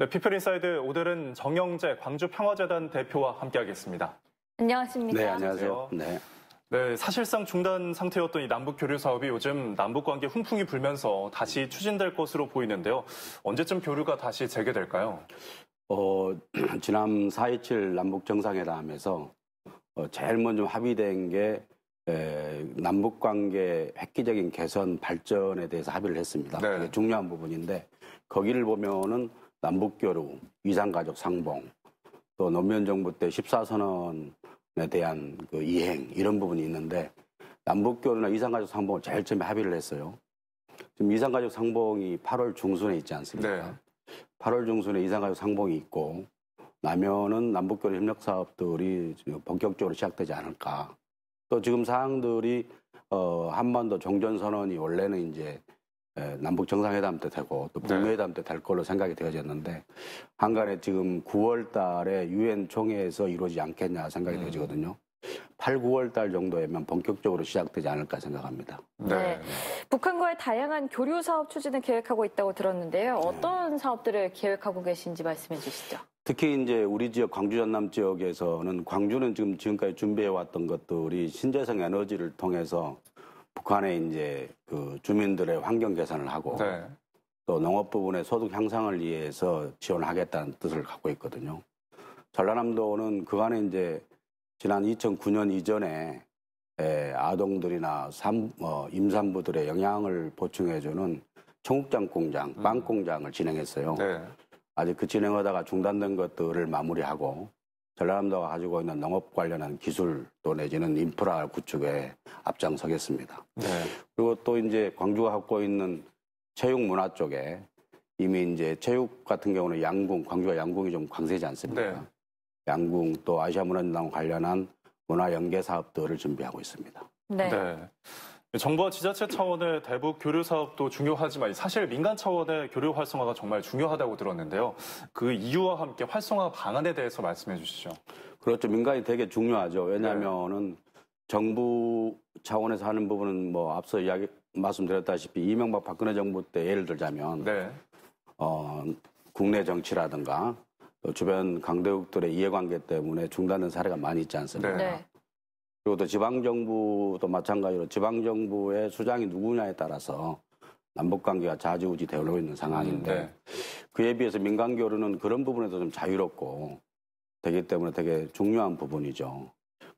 네, 피플 인사이드 오늘은 정영재 광주평화재단 대표와 함께하겠습니다. 안녕하십니까? 네, 안녕하세요. 네. 네, 사실상 중단 상태였던 이 남북 교류 사업이 요즘 남북 관계 훈풍이 불면서 다시 추진될 것으로 보이는데요. 언제쯤 교류가 다시 재개될까요? 어, 지난 4.27 남북 정상회담에서 어, 제일 먼저 합의된 게 남북 관계 획기적인 개선 발전에 대해서 합의를 했습니다. 네. 중요한 부분인데 거기를 보면은 남북교류, 위상가족 상봉, 또 노무현 정부 때 14선언에 대한 그 이행 이런 부분이 있는데 남북교류나 위상가족 상봉을 제일 처음에 합의를 했어요. 지금 위상가족 상봉이 8월 중순에 있지 않습니까? 네. 8월 중순에 위상가족 상봉이 있고 나면은 남북교류 협력 사업들이 본격적으로 시작되지 않을까. 또 지금 사항들이 어 한반도 종전 선언이 원래는 이제 예, 남북 정상회담 때 되고 또 네. 북미회담 때 될 걸로 생각이 되어졌는데 한간에 지금 9월 달에 유엔 총회에서 이루어지지 않겠냐 생각이 음. 되어지거든요. 8, 9월 달 정도에면 본격적으로 시작되지 않을까 생각합니다. 네. 네. 북한과의 다양한 교류 사업 추진을 계획하고 있다고 들었는데요. 네. 어떤 네. 사업들을 계획하고 계신지 말씀해 주시죠. 특히 이제 우리 지역 광주 전남 지역에서는 광주는 지금 지금까지 준비해 왔던 것들이 신재생 에너지를 통해서 북한의 이제 그 주민들의 환경 개선을 하고 네. 또 농업 부분의 소득 향상을 위해서 지원하겠다는 뜻을 갖고 있거든요. 전라남도는 그간에 이제 지난 2009년 이전에 에, 아동들이나 삼, 어, 임산부들의 영향을 보충해주는 청국장 공장, 음. 빵 공장을 진행했어요. 네. 아직 그 진행하다가 중단된 것들을 마무리하고 전라남도가 가지고 있는 농업 관련한 기술 또 내지는 인프라 구축에 앞장서겠습니다. 네. 그리고 또 이제 광주가 갖고 있는 체육 문화 쪽에 이미 이제 체육 같은 경우는 양궁, 광주가 양궁이 좀 강세지 않습니까? 네. 양궁 또 아시아 문화재단 관련한 문화 연계 사업들을 준비하고 있습니다. 네. 네. 정부와 지자체 차원의 대북 교류 사업도 중요하지만 사실 민간 차원의 교류 활성화가 정말 중요하다고 들었는데요. 그 이유와 함께 활성화 방안에 대해서 말씀해 주시죠. 그렇죠. 민간이 되게 중요하죠. 왜냐하면은 네. 정부 차원에서 하는 부분은 뭐 앞서 이야기 말씀드렸다시피 이명박 박근혜 정부 때 예를 들자면 네. 어, 국내 정치라든가 주변 강대국들의 이해관계 때문에 중단된 사례가 많이 있지 않습니까? 네. 그리고 또 지방정부도 마찬가지로 지방정부의 수장이 누구냐에 따라서 남북관계가 좌지우지 되어 있는 상황인데 음, 네. 그에 비해서 민간교류는 그런 부분에도좀 자유롭고 되기 때문에 되게 중요한 부분이죠.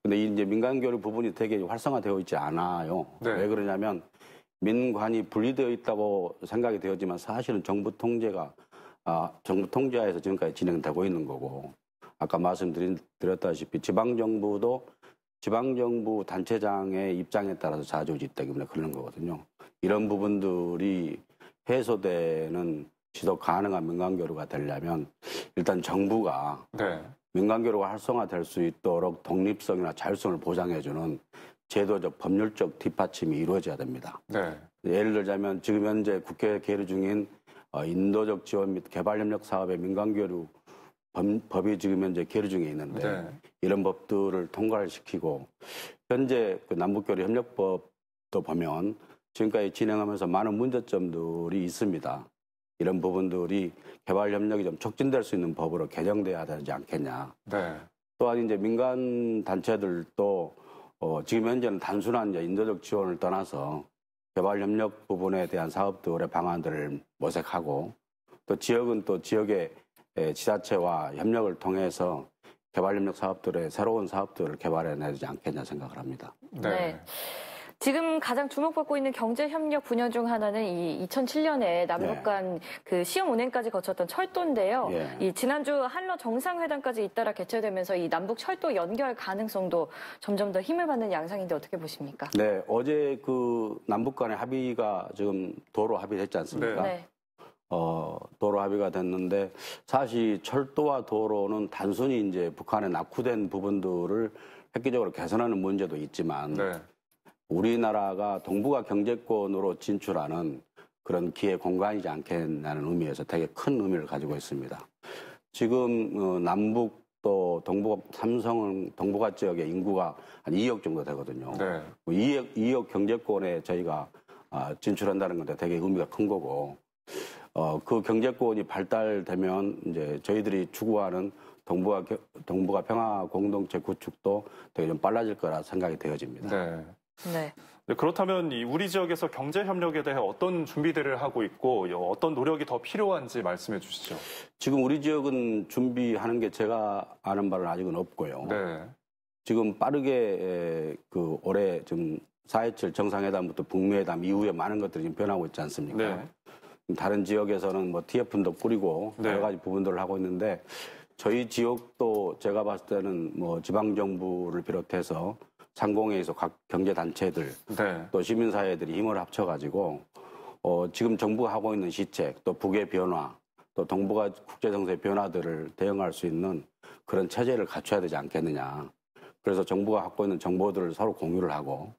근데 이제 민간교류 부분이 되게 활성화되어 있지 않아요. 네. 왜 그러냐면 민관이 분리되어 있다고 생각이 되었지만 사실은 정부 통제가 아, 정부 통제하에서 지금까지 진행되고 있는 거고 아까 말씀 드렸다시피 지방 정부도 지방정부 단체장의 입장에 따라서 좌지우지 때문에 그러는 거거든요. 이런 부분들이 해소되는 지속 가능한 민간교류가 되려면 일단 정부가 네. 민간교류가 활성화될 수 있도록 독립성이나 자율성을 보장해주는 제도적, 법률적 뒷받침이 이루어져야 됩니다. 네. 예를 들자면 지금 현재 국회 계류 중인 어, 인도적 지원 및 개발협력 사업의 민간교류 법, 이 지금 현재 계류 중에 있는데 네. 이런 법들을 통과를 시키고 현재 그 남북교류 협력법도 보면 지금까지 진행하면서 많은 문제점들이 있습니다. 이런 부분들이 개발 협력이 좀 촉진될 수 있는 법으로 개정돼야 되지 않겠냐. 네. 또한 이제 민간 단체들도 어, 지금 현재는 단순한 이제 인도적 지원을 떠나서 개발 협력 부분에 대한 사업들의 방안들을 모색하고 또 지역은 또 지역의 예, 지자체와 협력을 통해서 개발협력 사업들의 새로운 사업들을 개발해내지 않겠냐 생각을 합니다. 네. 네. 지금 가장 주목받고 있는 경제협력 분야 중 하나는 이 2007년에 남북 간그 예. 시험 운행까지 거쳤던 철도인데요. 예. 이 지난주 한러 정상회담까지 잇따라 개최되면서 이 남북 철도 연결 가능성도 점점 더 힘을 받는 양상인데 어떻게 보십니까? 네, 어제 그 남북 간의 합의가 지금 도로 합의됐지 않습니까? 네. 어, 도로 합의가 됐는데 사실 철도와 도로는 단순히 이제 북한에 낙후된 부분들을 획기적으로 개선하는 문제도 있지만 네. 우리나라가 동북아 경제권으로 진출하는 그런 기회 공간이지 않겠냐는 의미에서 되게 큰 의미를 가지고 있습니다. 지금 어, 남북 또 동북아 삼성은 동북아 지역의 인구가 한 2억 정도 되거든요. 네. 2억, 뭐 2억 경제권에 저희가 아, 진출한다는 건데 되게 의미가 큰 거고 어, 그 경제권이 발달되면 이제 저희들이 추구하는 동북아, 동북아 평화 공동체 구축도 되게 좀 빨라질 거라 생각이 되어집니다. 네. 네. 네. 그렇다면 이 우리 지역에서 경제 협력에 대해 어떤 준비들을 하고 있고 어떤 노력이 더 필요한지 말씀해 주시죠. 지금 우리 지역은 준비하는 게 제가 아는 바는 아직은 없고요. 네. 지금 빠르게 그 올해 지금 4.27 정상회담부터 북미회담 이후에 많은 것들이 지금 변하고 있지 않습니까? 네. 다른 지역에서는 뭐 TF도 뿌리고 네. 여러 가지 부분들을 하고 있는데 저희 지역도 제가 봤을 때는 뭐 지방 정부를 비롯해서 상공회의소 각 경제 단체들 네. 또 시민사회들이 힘을 합쳐가지고 어, 지금 정부가 하고 있는 시책 또 북의 변화 또 동북아 국제정세 변화들을 대응할 수 있는 그런 체제를 갖춰야 되지 않겠느냐. 그래서 정부가 갖고 있는 정보들을 서로 공유를 하고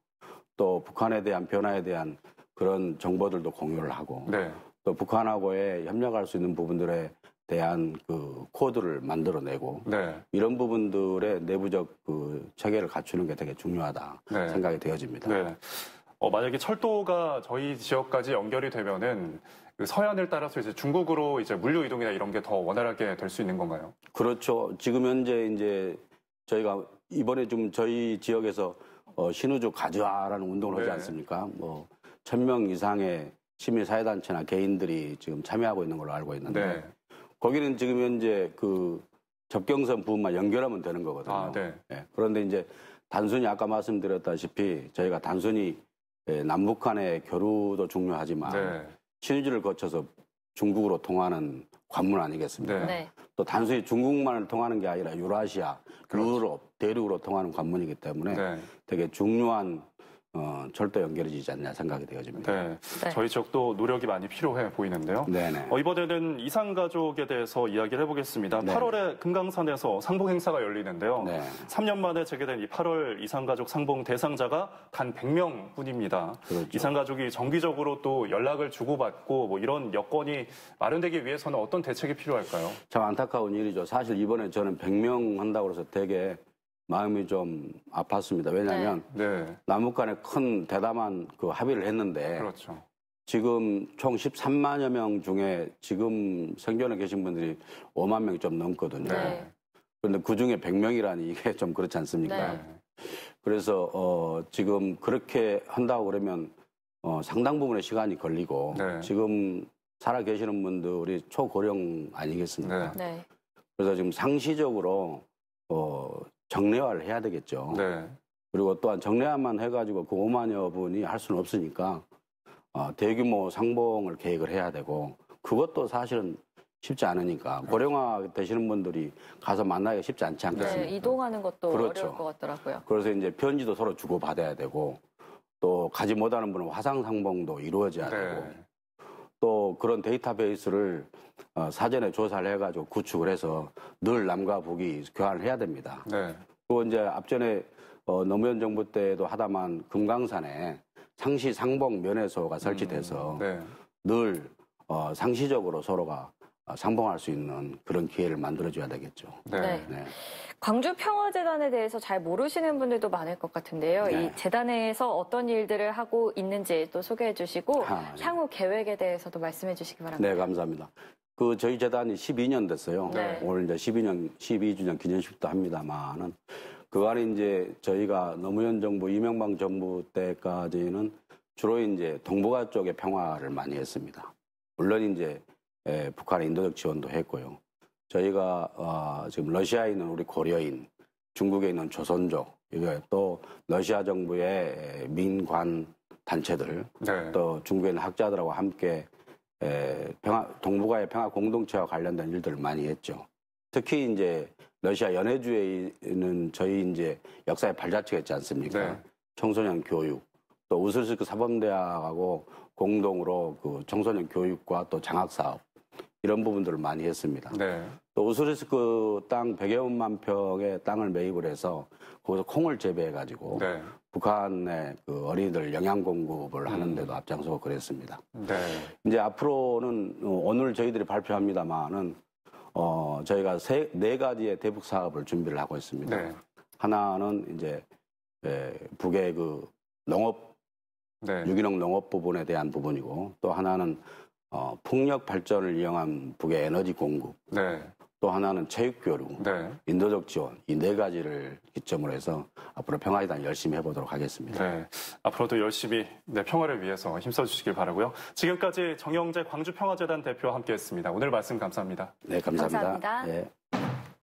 또 북한에 대한 변화에 대한 그런 정보들도 공유를 하고 네. 또 북한하고의 협력할 수 있는 부분들에 대한 그 코드를 만들어내고 네. 이런 부분들의 내부적 그 체계를 갖추는 게 되게 중요하다 네. 생각이 되어집니다. 네. 어, 만약에 철도가 저희 지역까지 연결이 되면은 그 서해안을 따라서 이제 중국으로 이제 물류 이동이나 이런 게 더 원활하게 될 수 있는 건가요? 그렇죠. 지금 현재 이제 저희가 이번에 좀 저희 지역에서 어, 신우주 가져와라는 운동을 하지 네. 않습니까? 뭐 천 명 이상의 시민사회단체나 개인들이 지금 참여하고 있는 걸로 알고 있는데 네. 거기는 지금 현재 그 접경선 부분만 연결하면 되는 거거든요. 아, 네. 네. 그런데 이제 단순히 아까 말씀드렸다시피 저희가 단순히 예, 남북한의 교류도 중요하지만 신우주를 네. 거쳐서 중국으로 통하는 관문 아니겠습니까? 네. 네. 또 단순히 중국만을 통하는 게 아니라 유라시아, 그렇죠. 유럽, 대륙으로 통하는 관문이기 때문에 되게 중요한 어, 절도 연결해지지 않나 생각이 되어집니다. 네. 네. 저희 쪽도 노력이 많이 필요해 보이는데요. 네네. 어, 이번에는 이산가족에 대해서 이야기를 해보겠습니다. 네 8월에 금강산에서 상봉 행사가 열리는데요. 네. 3년 만에 재개된 이 8월 이산가족 상봉 대상자가 단 100명 뿐입니다. 그렇죠. 이산가족이 정기적으로 또 연락을 주고받고 뭐 이런 여건이 마련되기 위해서는 어떤 대책이 필요할까요? 참 안타까운 일이죠. 사실 이번에 저는 100명 한다고 해서 되게 마음이 좀 아팠습니다. 왜냐하면 네. 남북 네. 간에 큰 대담한 그 합의를 했는데 그렇죠. 지금 총 13만여 명 중에 지금 생존해 계신 분들이 5만 명이 좀 넘거든요. 네. 그런데 그 중에 100명이라니 이게 좀 그렇지 않습니까? 네. 그래서 어, 지금 그렇게 한다고 그러면 어, 상당 부분의 시간이 걸리고 네. 지금 살아 계시는 분들이 초고령 아니겠습니까? 네. 그래서 지금 상시적으로 어, 정례화를 해야 되겠죠. 네. 그리고 또한 정례화만 해가지고 그 5만여 분이 할 수는 없으니까 어, 대규모 상봉을 계획을 해야 되고 그것도 사실은 쉽지 않으니까 네. 고령화 되시는 분들이 가서 만나기 가 쉽지 않지 네. 않겠습니까? 네, 이동하는 것도 그렇죠. 어려울 것 같더라고요. 그래서 이제 편지도 서로 주고 받아야 되고 또 가지 못하는 분은 화상 상봉도 이루어져야 네. 되고 또 그런 데이터베이스를 어, 사전에 조사를 해가지고 구축을 해서 늘 남과 북이 교환을 해야 됩니다. 네. 또 이제 앞전에 어, 노무현 정부 때도 하다만 금강산에 상시 상봉 면회소가 설치돼서 음, 네. 늘 어, 상시적으로 서로가 아, 상봉할 수 있는 그런 기회를 만들어줘야 되겠죠. 네. 네. 네. 광주 평화재단에 대해서 잘 모르시는 분들도 많을 것 같은데요. 네. 이 재단에서 어떤 일들을 하고 있는지 또 소개해 주시고 아, 네. 향후 계획에 대해서도 말씀해 주시기 바랍니다. 네, 감사합니다. 그 저희 재단이 12년 됐어요. 네. 오늘 이제 12년 12주년 기념식도 합니다만은 그 안에 이제 저희가 노무현 정부 이명박 정부 때까지는 주로 이제 동북아 쪽의 평화를 많이 했습니다. 물론 이제 예, 북한의 인도적 지원도 했고요. 저희가 어, 지금 러시아에 있는 우리 고려인, 중국에 있는 조선족, 이게 또 러시아 정부의 민관 단체들, 네. 또 중국에 있는 학자들하고 함께 에, 예, 평화, 동북아의 평화 공동체와 관련된 일들을 많이 했죠. 특히 이제 러시아 연해주에 있는 저희 이제 역사의 발자취가 있지 않습니까? 네. 청소년 교육, 또 우슬스크 그 사범대학하고 공동으로 그 청소년 교육과 또 장학사업, 이런 부분들을 많이 했습니다. 네. 또 오스리스 그땅 100여만 평의 땅을 매입을 해서 거기서 콩을 재배해 가지고 네. 북한의 그 어린이들 영양 공급을 하는데도 음. 앞장서고 그랬습니다. 네. 이제 앞으로는 오늘 저희들이 발표합니다만은 어 저희가 세, 네 가지의 대북 사업을 준비를 하고 있습니다. 네. 하나는 이제 예, 북의 그 농업 네. 유기농 농업 부분에 대한 부분이고 또 하나는 어, 풍력 발전을 이용한 북의 에너지 공급, 네. 또 하나는 체육 교류, 네. 인도적 지원 이 네 가지를 기점으로 해서 앞으로 평화의단 열심히 해보도록 하겠습니다. 네, 앞으로도 열심히 네, 평화를 위해서 힘써 주시길 바라고요. 지금까지 정영재 광주평화재단 대표와 함께했습니다. 오늘 말씀 감사합니다. 네, 감사합니다. 감사합니다. 네.